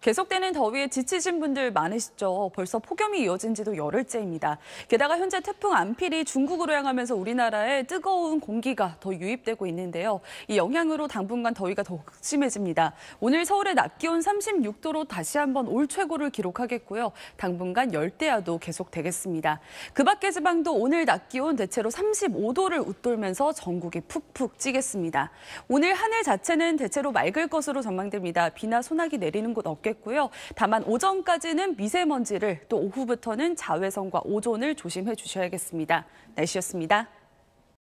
계속되는 더위에 지치신 분들 많으시죠. 벌써 폭염이 이어진 지도 열흘째입니다. 게다가 현재 태풍 안필이 중국으로 향하면서 우리나라에 뜨거운 공기가 더 유입되고 있는데요. 이 영향으로 당분간 더위가 더 심해집니다. 오늘 서울의 낮 기온 36도로 다시 한번 올 최고를 기록하겠고요. 당분간 열대야도 계속되겠습니다. 그 밖의 지방도 오늘 낮 기온 대체로 35도를 웃돌면서 전국이 푹푹 찌겠습니다. 오늘 하늘 자체는 대체로 맑을 것으로 전망됩니다. 비나 소나기 내리는 곳 없겠습니다. 없겠고요. 다만 오전까지는 미세먼지를 또 오후부터는 자외선과 오존을 조심해 주셔야겠습니다. 날씨였습니다.